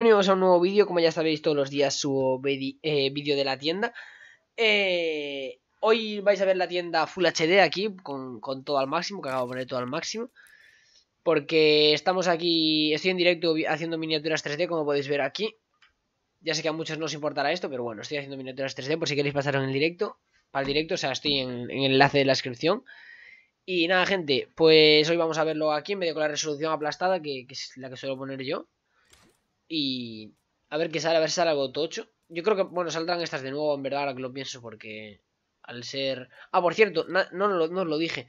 Bienvenidos a un nuevo vídeo, como ya sabéis todos los días su eh, vídeo de la tienda eh, Hoy vais a ver la tienda Full HD aquí, con, todo al máximo, que acabo de poner todo al máximo Porque estamos aquí, estoy en directo haciendo miniaturas 3D como podéis ver aquí Ya sé que a muchos no os importará esto, pero bueno, estoy haciendo miniaturas 3D por si queréis pasar en directo Para el directo, o sea, estoy en, el enlace de la descripción y nada gente, pues hoy vamos a verlo aquí en medio con la resolución aplastada, que es la que suelo poner yo y a ver qué sale, a ver si sale algo tocho. Yo creo que, bueno, saldrán estas de nuevo, en verdad, ahora que lo pienso, porque al ser... Ah, por cierto, no, no, os lo dije.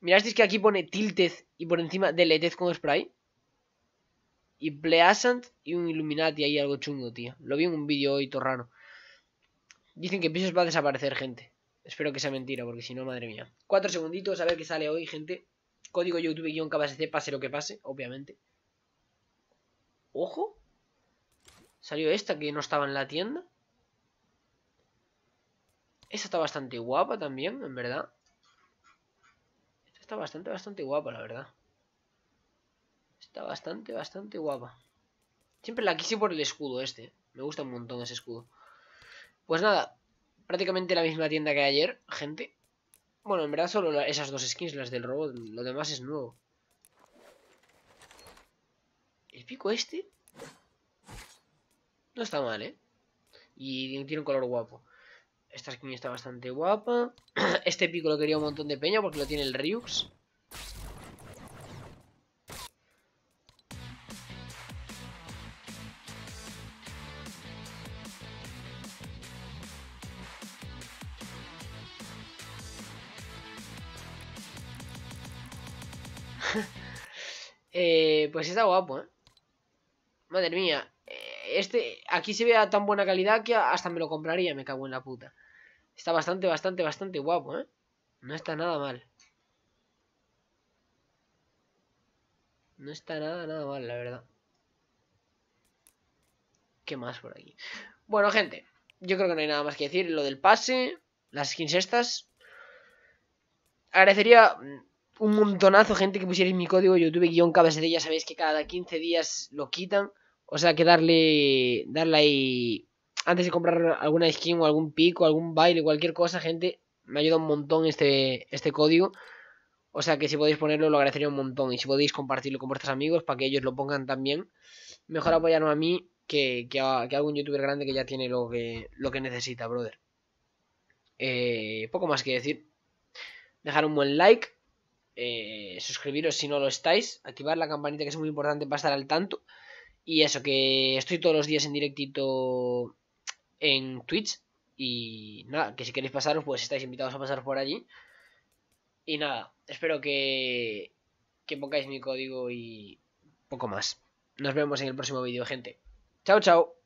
¿Mirasteis que aquí pone Tilted y por encima Deletez con spray? Y Pleasant y un Illuminati ahí algo chungo, tío. Lo vi en un vídeo hoy, torrano Dicen que Pisos va a desaparecer, gente. Espero que sea mentira, porque si no, madre mía. Cuatro segunditos, a ver qué sale hoy, gente. Código YouTube-KBSC, pase lo que pase, obviamente. Ojo, Salió esta que no estaba en la tienda. Esta está bastante guapa también, en verdad. Esta está bastante, bastante guapa, la verdad. Está bastante, bastante guapa. Siempre la quise por el escudo este. Me gusta un montón ese escudo. Pues nada, prácticamente la misma tienda que ayer, gente. Bueno, en verdad solo esas dos skins, las del robot, lo demás es nuevo. ¿El pico este? No está mal, ¿eh? Y tiene un color guapo. Esta skin está bastante guapa. Este pico lo quería un montón de peña porque lo tiene el Ryux. Eh, pues está guapo, ¿eh? Madre mía, este aquí se vea tan buena calidad que hasta me lo compraría, me cago en la puta. Está bastante, bastante, bastante guapo, ¿eh? No está nada mal. No está nada, nada mal, la verdad. ¿Qué más por aquí? Bueno, gente, yo creo que no hay nada más que decir. Lo del pase, las skins estas. Agradecería un montonazo, gente, que pusierais mi código youtube de Ya sabéis que cada 15 días lo quitan. O sea que darle, darle ahí, antes de comprar alguna skin o algún pico, algún baile, cualquier cosa, gente, me ayuda un montón este, este código. O sea que si podéis ponerlo lo agradecería un montón. Y si podéis compartirlo con vuestros amigos para que ellos lo pongan también. Mejor apoyarme a mí que, que, a, algún youtuber grande que ya tiene lo que, lo que necesita, brother. Eh, poco más que decir. Dejar un buen like. Eh, suscribiros si no lo estáis. Activar la campanita que es muy importante para estar al tanto. Y eso, que estoy todos los días en directito en Twitch. Y nada, que si queréis pasaros, pues estáis invitados a pasar por allí. Y nada, espero que, que pongáis mi código y poco más. Nos vemos en el próximo vídeo, gente. Chao, chao.